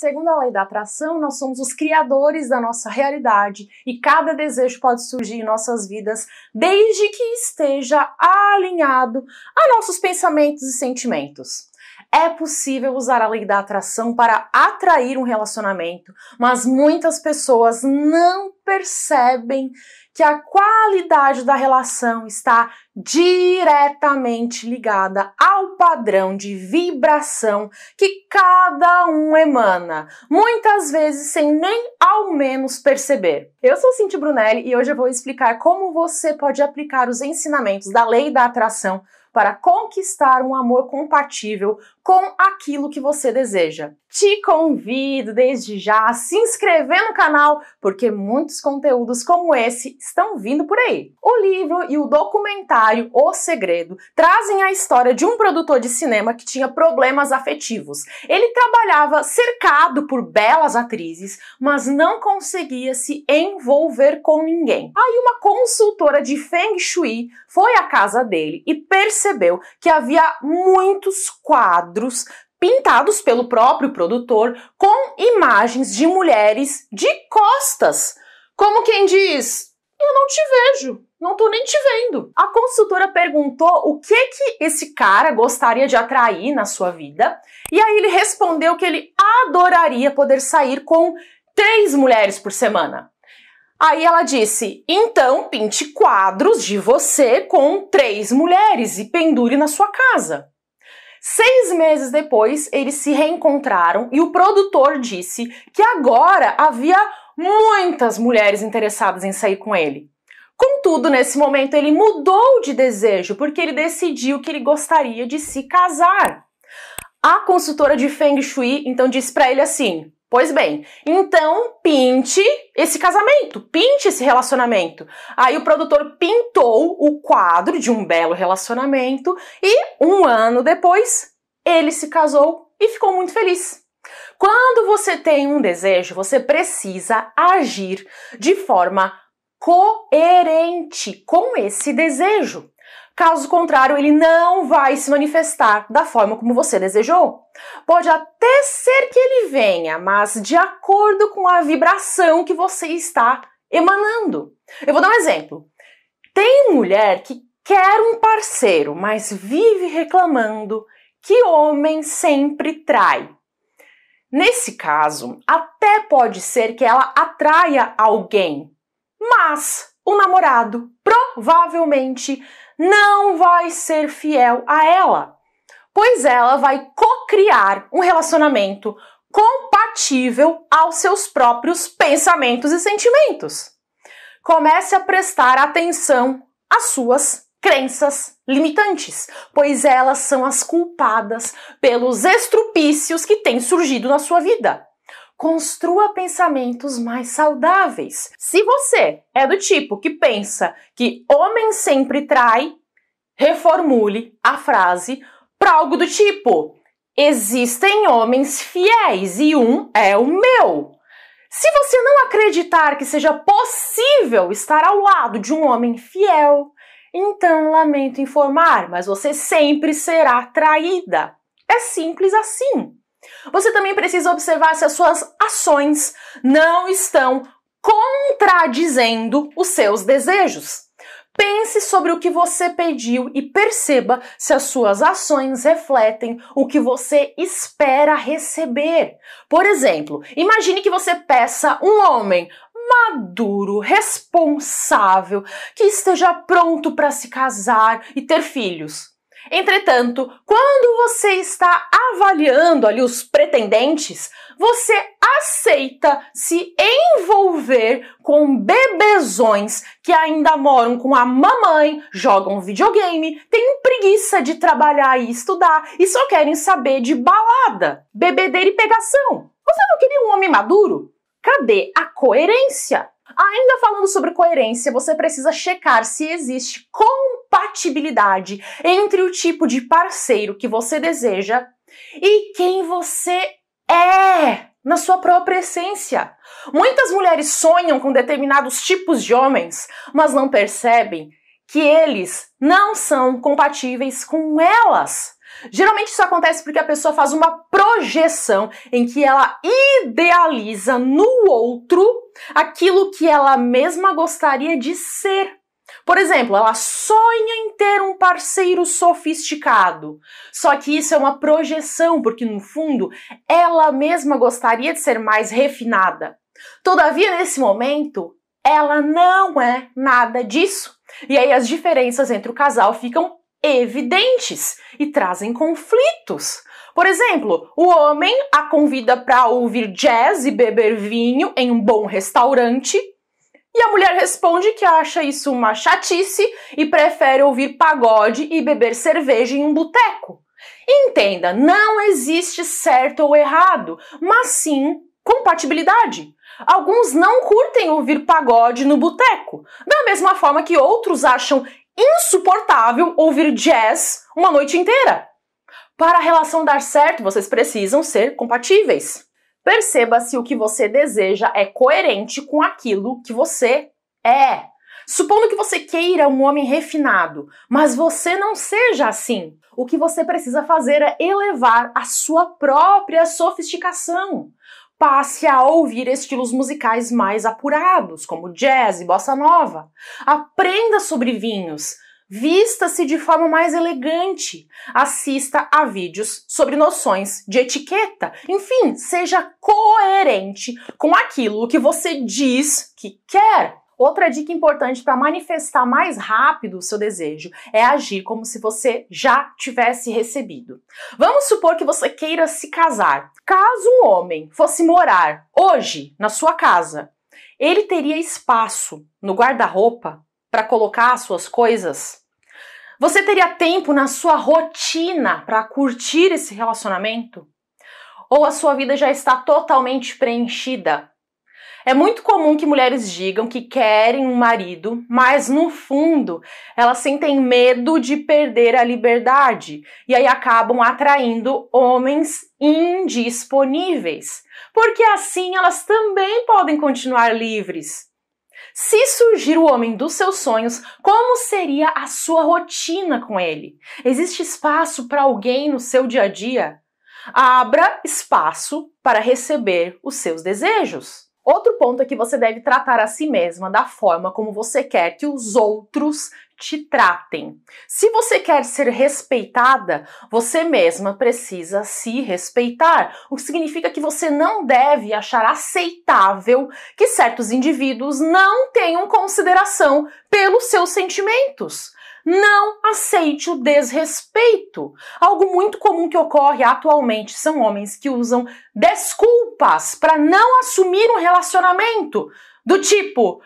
Segundo a lei da atração, nós somos os criadores da nossa realidade e cada desejo pode surgir em nossas vidas desde que esteja alinhado a nossos pensamentos e sentimentos. É possível usar a lei da atração para atrair um relacionamento, mas muitas pessoas não percebem que a qualidade da relação está diretamente ligada ao padrão de vibração que cada um emana, muitas vezes sem nem ao menos perceber. Eu sou Cinti Brunelli e hoje eu vou explicar como você pode aplicar os ensinamentos da lei da atração para conquistar um amor compatível com aquilo que você deseja. Te convido desde já a se inscrever no canal, porque muitos conteúdos como esse estão vindo por aí. O livro e o documentário O Segredo trazem a história de um produtor de cinema que tinha problemas afetivos. Ele trabalhava cercado por belas atrizes, mas não conseguia se envolver com ninguém. Aí uma consultora de Feng Shui foi à casa dele e percebeu que havia muitos quadros quadros pintados pelo próprio produtor com imagens de mulheres de costas, como quem diz: "Eu não te vejo, não tô nem te vendo". A consultora perguntou o que que esse cara gostaria de atrair na sua vida, e aí ele respondeu que ele adoraria poder sair com três mulheres por semana. Aí ela disse: então pinte quadros de você com três mulheres e pendure na sua casa. Seis meses depois, eles se reencontraram e o produtor disse que agora havia muitas mulheres interessadas em sair com ele. Contudo, nesse momento ele mudou de desejo porque ele decidiu que ele gostaria de se casar. A consultora de Feng Shui então disse para ele assim: Pois bem, então pinte esse casamento, pinte esse relacionamento. Aí o produtor pintou o quadro de um belo relacionamento e um ano depois ele se casou e ficou muito feliz. Quando você tem um desejo, você precisa agir de forma coerente com esse desejo. Caso contrário, ele não vai se manifestar da forma como você desejou. Pode até ser que ele venha, mas de acordo com a vibração que você está emanando. Eu vou dar um exemplo. Tem mulher que quer um parceiro, mas vive reclamando que homem sempre trai. Nesse caso, até pode ser que ela atraia alguém, mas o namorado provavelmente não vai ser fiel a ela, pois ela vai co-criar um relacionamento compatível aos seus próprios pensamentos e sentimentos. Comece a prestar atenção às suas crenças limitantes, pois elas são as culpadas pelos estrupícios que têm surgido na sua vida construa pensamentos mais saudáveis. Se você é do tipo que pensa que homem sempre trai, reformule a frase para algo do tipo: existem homens fiéis e um é o meu. Se você não acreditar que seja possível estar ao lado de um homem fiel, então lamento informar, mas você sempre será traída. É simples assim. Você também precisa observar se as suas ações não estão contradizendo os seus desejos. Pense sobre o que você pediu e perceba se as suas ações refletem o que você espera receber. Por exemplo, imagine que você peça um homem maduro, responsável, que esteja pronto para se casar e ter filhos. Entretanto, quando você está avaliando ali os pretendentes, você aceita se envolver com bebezões que ainda moram com a mamãe, jogam videogame, têm preguiça de trabalhar e estudar e só querem saber de balada, bebedeira e pegação. Você não queria um homem maduro? Cadê a coerência? Ainda falando sobre coerência, você precisa checar se existe compatibilidade entre o tipo de parceiro que você deseja e quem você é na sua própria essência. Muitas mulheres sonham com determinados tipos de homens, mas não percebem que eles não são compatíveis com elas. Geralmente isso acontece porque a pessoa faz uma projeção em que ela idealiza no outro aquilo que ela mesma gostaria de ser. Por exemplo, ela sonha em ter um parceiro sofisticado. Só que isso é uma projeção, porque no fundo ela mesma gostaria de ser mais refinada. Todavia, nesse momento, ela não é nada disso. E aí as diferenças entre o casal ficam evidentes e trazem conflitos. Por exemplo, o homem a convida para ouvir jazz e beber vinho em um bom restaurante, e a mulher responde que acha isso uma chatice e prefere ouvir pagode e beber cerveja em um boteco. Entenda, não existe certo ou errado, mas sim compatibilidade. Alguns não curtem ouvir pagode no boteco, da mesma forma que outros acham insuportável ouvir jazz uma noite inteira. Para a relação dar certo, vocês precisam ser compatíveis. Perceba se o que você deseja é coerente com aquilo que você é. Supondo que você queira um homem refinado, mas você não seja assim, o que você precisa fazer é elevar a sua própria sofisticação passe a ouvir estilos musicais mais apurados, como jazz e bossa nova. Aprenda sobre vinhos, vista-se de forma mais elegante, assista a vídeos sobre noções de etiqueta. Enfim, seja coerente com aquilo que você diz que quer. Outra dica importante para manifestar mais rápido o seu desejo é agir como se você já tivesse recebido. Vamos supor que você queira se casar. Caso um homem fosse morar hoje na sua casa, ele teria espaço no guarda-roupa para colocar as suas coisas? Você teria tempo na sua rotina para curtir esse relacionamento? Ou a sua vida já está totalmente preenchida é muito comum que mulheres digam que querem um marido, mas no fundo elas sentem medo de perder a liberdade e aí acabam atraindo homens indisponíveis, porque assim elas também podem continuar livres. Se surgir o homem dos seus sonhos, como seria a sua rotina com ele? Existe espaço para alguém no seu dia a dia? Abra espaço para receber os seus desejos. Outro ponto é que você deve tratar a si mesma da forma como você quer que os outros te tratem. Se você quer ser respeitada, você mesma precisa se respeitar, o que significa que você não deve achar aceitável que certos indivíduos não tenham consideração pelos seus sentimentos. Não aceite o desrespeito. Algo muito comum que ocorre atualmente são homens que usam desculpas para não assumir um relacionamento, do tipo: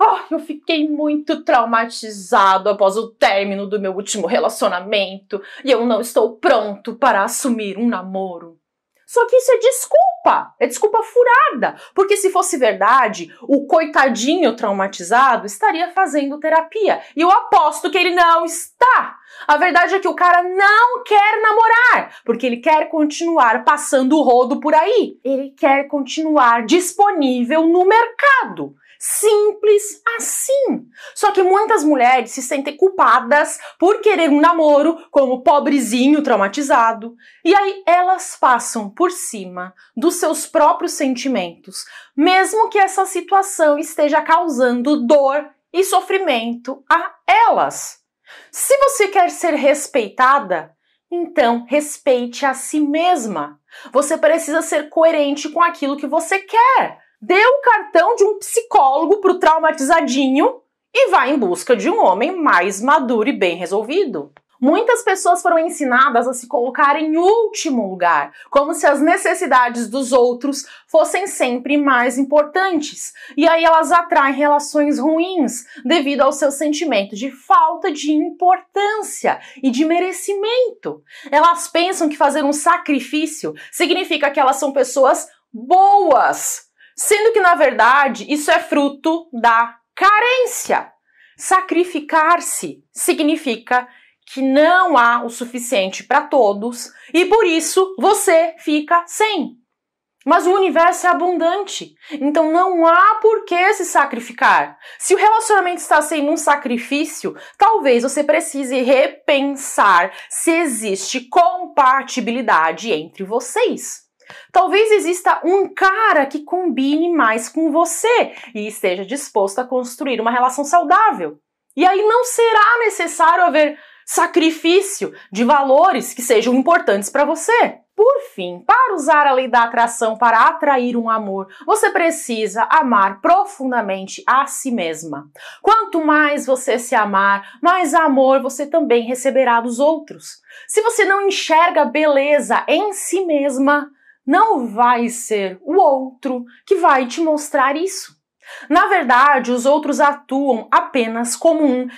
Oh, eu fiquei muito traumatizado após o término do meu último relacionamento e eu não estou pronto para assumir um namoro. Só que isso é desculpa desculpa, é desculpa furada, porque se fosse verdade, o coitadinho traumatizado estaria fazendo terapia. E eu aposto que ele não está. A verdade é que o cara não quer namorar, porque ele quer continuar passando o rodo por aí. Ele quer continuar disponível no mercado simples assim. Só que muitas mulheres se sentem culpadas por querer um namoro como pobrezinho traumatizado, e aí elas passam por cima dos seus próprios sentimentos, mesmo que essa situação esteja causando dor e sofrimento a elas. Se você quer ser respeitada, então respeite a si mesma. Você precisa ser coerente com aquilo que você quer deu o cartão de um psicólogo pro traumatizadinho e vai em busca de um homem mais maduro e bem resolvido. Muitas pessoas foram ensinadas a se colocar em último lugar, como se as necessidades dos outros fossem sempre mais importantes. E aí elas atraem relações ruins devido ao seu sentimento de falta de importância e de merecimento. Elas pensam que fazer um sacrifício significa que elas são pessoas boas Sendo que, na verdade, isso é fruto da carência. Sacrificar-se significa que não há o suficiente para todos e por isso você fica sem. Mas o universo é abundante, então não há por que se sacrificar. Se o relacionamento está sendo um sacrifício, talvez você precise repensar se existe compatibilidade entre vocês. Talvez exista um cara que combine mais com você e esteja disposto a construir uma relação saudável. E aí não será necessário haver sacrifício de valores que sejam importantes para você. Por fim, para usar a lei da atração para atrair um amor, você precisa amar profundamente a si mesma. Quanto mais você se amar, mais amor você também receberá dos outros. Se você não enxerga beleza em si mesma, não vai ser o outro que vai te mostrar isso. Na verdade, os outros atuam apenas como um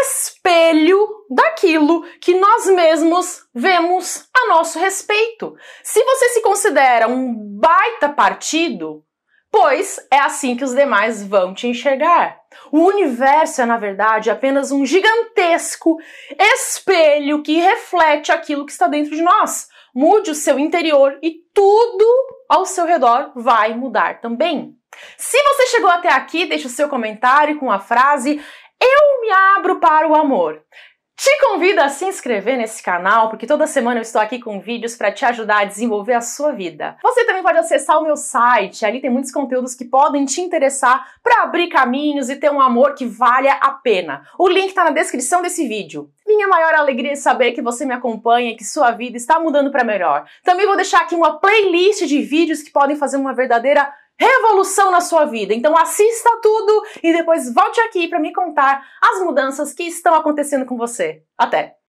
espelho daquilo que nós mesmos vemos a nosso respeito. Se você se considera um baita partido, pois é assim que os demais vão te enxergar. O universo é, na verdade, apenas um gigantesco espelho que reflete aquilo que está dentro de nós. Mude o seu interior e tudo ao seu redor vai mudar também. Se você chegou até aqui, deixe o seu comentário com a frase Eu me abro para o amor. Te convido a se inscrever nesse canal, porque toda semana eu estou aqui com vídeos para te ajudar a desenvolver a sua vida. Você também pode acessar o meu site, ali tem muitos conteúdos que podem te interessar para abrir caminhos e ter um amor que valha a pena. O link está na descrição desse vídeo. Minha maior alegria é saber que você me acompanha e que sua vida está mudando para melhor. Também vou deixar aqui uma playlist de vídeos que podem fazer uma verdadeira revolução na sua vida. Então assista tudo e depois volte aqui para me contar as mudanças que estão acontecendo com você. Até!